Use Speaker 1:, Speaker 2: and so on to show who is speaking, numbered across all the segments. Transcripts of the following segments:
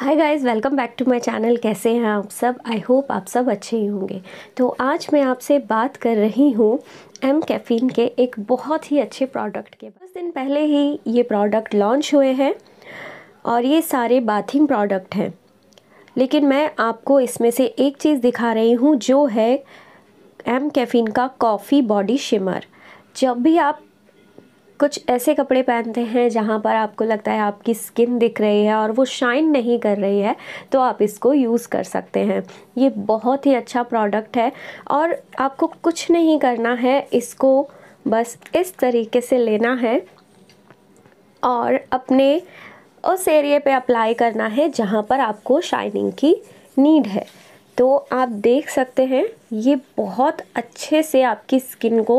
Speaker 1: hi guys welcome back to my channel कैसे हैं आप सब आई होप आप सब अच्छे ही होंगे तो आज मैं आपसे बात कर रही हूँ एम कैफ़ीन के एक बहुत ही अच्छे प्रोडक्ट के दस दिन पहले ही ये प्रोडक्ट लॉन्च हुए हैं और ये सारे बाथिंग प्रोडक्ट हैं लेकिन मैं आपको इसमें से एक चीज़ दिखा रही हूँ जो है एम कैफ़ीन का कॉफ़ी बॉडी शिमर जब भी आप कुछ ऐसे कपड़े पहनते हैं जहाँ पर आपको लगता है आपकी स्किन दिख रही है और वो शाइन नहीं कर रही है तो आप इसको यूज़ कर सकते हैं ये बहुत ही अच्छा प्रोडक्ट है और आपको कुछ नहीं करना है इसको बस इस तरीके से लेना है और अपने उस एरिए पे अप्लाई करना है जहाँ पर आपको शाइनिंग की नीड है तो आप देख सकते हैं ये बहुत अच्छे से आपकी स्किन को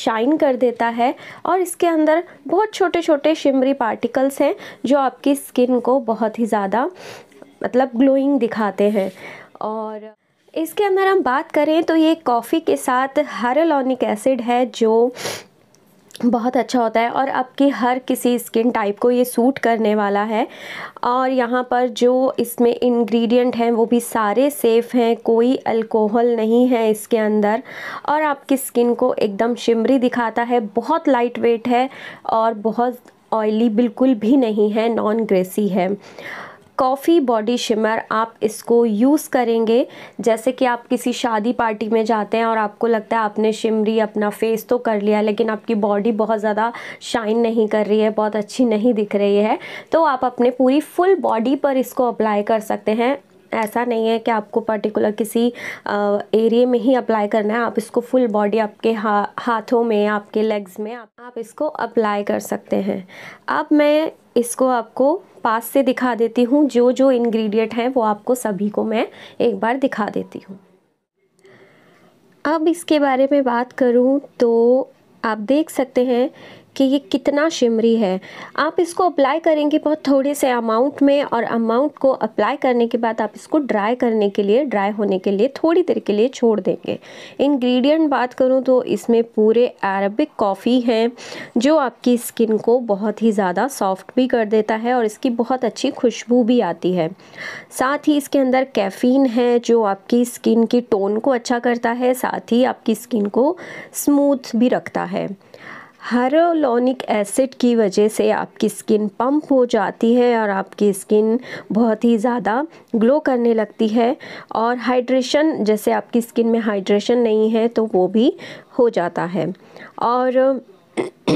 Speaker 1: शाइन कर देता है और इसके अंदर बहुत छोटे छोटे शिमरी पार्टिकल्स हैं जो आपकी स्किन को बहुत ही ज़्यादा मतलब ग्लोइंग दिखाते हैं और इसके अंदर हम बात करें तो ये कॉफ़ी के साथ हरलोनिक एसिड है जो बहुत अच्छा होता है और आपके हर किसी स्किन टाइप को ये सूट करने वाला है और यहाँ पर जो इसमें इंग्रेडिएंट हैं वो भी सारे सेफ़ हैं कोई अल्कोहल नहीं है इसके अंदर और आपकी स्किन को एकदम शिमरी दिखाता है बहुत लाइट वेट है और बहुत ऑयली बिल्कुल भी नहीं है नॉन ग्रेसी है कॉफ़ी बॉडी शिमर आप इसको यूज़ करेंगे जैसे कि आप किसी शादी पार्टी में जाते हैं और आपको लगता है आपने शिमरी अपना फेस तो कर लिया लेकिन आपकी बॉडी बहुत ज़्यादा शाइन नहीं कर रही है बहुत अच्छी नहीं दिख रही है तो आप अपने पूरी फुल बॉडी पर इसको अप्लाई कर सकते हैं ऐसा नहीं है कि आपको पर्टिकुलर किसी एरिए में ही अप्लाई करना है आप इसको फुल बॉडी आपके हा, हाथों में आपके लेग्स में आप, आप इसको अप्लाई कर सकते हैं अब मैं इसको आपको पास से दिखा देती हूँ जो जो इंग्रेडिएंट हैं वो आपको सभी को मैं एक बार दिखा देती हूँ अब इसके बारे में बात करूँ तो आप देख सकते हैं कि ये कितना शिमरी है आप इसको अप्लाई करेंगे बहुत थोड़े से अमाउंट में और अमाउंट को अप्लाई करने के बाद आप इसको ड्राई करने के लिए ड्राई होने के लिए थोड़ी देर के लिए छोड़ देंगे इंग्रेडिएंट बात करूँ तो इसमें पूरे अरबिक कॉफ़ी हैं जो आपकी स्किन को बहुत ही ज़्यादा सॉफ्ट भी कर देता है और इसकी बहुत अच्छी खुशबू भी आती है साथ ही इसके अंदर कैफ़ीन है जो आपकी स्किन की टोन को अच्छा करता है साथ ही आपकी स्किन को स्मूथ भी रखता है हरोलोनिक एसिड की वजह से आपकी स्किन पम्प हो जाती है और आपकी स्किन बहुत ही ज़्यादा ग्लो करने लगती है और हाइड्रेशन जैसे आपकी स्किन में हाइड्रेशन नहीं है तो वो भी हो जाता है और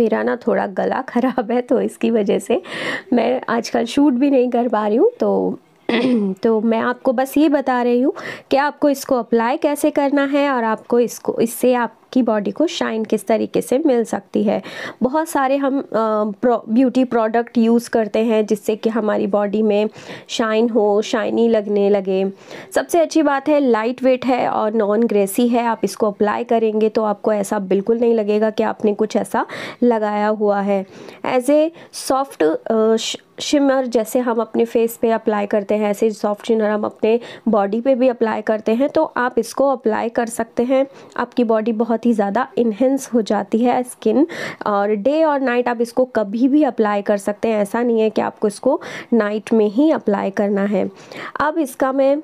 Speaker 1: मेरा ना थोड़ा गला ख़राब है तो इसकी वजह से मैं आजकल शूट भी नहीं कर पा रही हूँ तो तो मैं आपको बस ये बता रही हूँ कि आपको इसको अप्लाई कैसे करना है और आपको इसको इससे आप आपकी बॉडी को शाइन किस तरीके से मिल सकती है बहुत सारे हम ब्यूटी प्रोडक्ट यूज़ करते हैं जिससे कि हमारी बॉडी में शाइन हो शाइनी लगने लगे सबसे अच्छी बात है लाइट वेट है और नॉन ग्रेसी है आप इसको अप्लाई करेंगे तो आपको ऐसा बिल्कुल नहीं लगेगा कि आपने कुछ ऐसा लगाया हुआ है एज ए सॉफ्ट शिमर जैसे हम अपने फेस पे अप्लाई करते हैं ऐसे सॉफ्ट शिमर हम अपने बॉडी पे भी अप्लाई करते हैं तो आप इसको अप्लाई कर सकते हैं आपकी बॉडी बहुत बहुत ही ज़्यादा इन्हेंस हो जाती है स्किन और डे और नाइट आप इसको कभी भी अप्लाई कर सकते हैं ऐसा नहीं है कि आपको इसको नाइट में ही अप्लाई करना है अब इसका मैं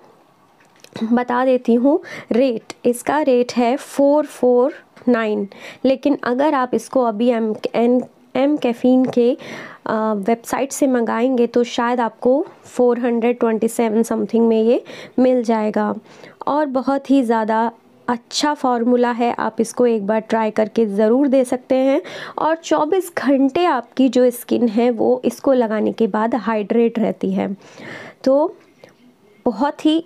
Speaker 1: बता देती हूँ रेट इसका रेट है फोर फोर नाइन लेकिन अगर आप इसको अभी एम एन एम कैफ़ीन के वेबसाइट से मंगाएंगे तो शायद आपको 427 समथिंग में ये मिल जाएगा और बहुत ही ज़्यादा अच्छा फार्मूला है आप इसको एक बार ट्राई करके ज़रूर दे सकते हैं और 24 घंटे आपकी जो स्किन है वो इसको लगाने के बाद हाइड्रेट रहती है तो बहुत ही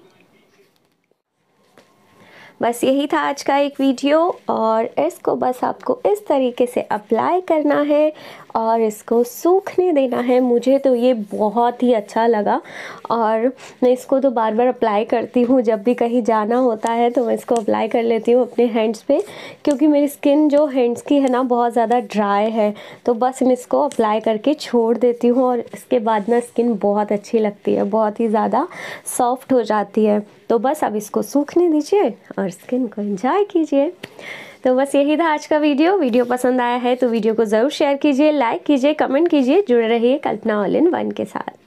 Speaker 1: बस यही था आज का एक वीडियो और इसको बस आपको इस तरीके से अप्लाई करना है और इसको सूखने देना है मुझे तो ये बहुत ही अच्छा लगा और मैं इसको तो बार बार अप्लाई करती हूँ जब भी कहीं जाना होता है तो मैं इसको अप्लाई कर लेती हूँ अपने हैंड्स पे क्योंकि मेरी स्किन जो हैंड्स की है ना बहुत ज़्यादा ड्राई है तो बस मैं इसको अप्लाई करके छोड़ देती हूँ और इसके बाद ना स्किन बहुत अच्छी लगती है बहुत ही ज़्यादा सॉफ्ट हो जाती है तो बस अब इसको सूखने दीजिए और और स्किन को एंजॉय कीजिए तो बस यही था आज का वीडियो वीडियो पसंद आया है तो वीडियो को ज़रूर शेयर कीजिए लाइक कीजिए कमेंट कीजिए जुड़े रहिए कल्पना ऑल इन वन के साथ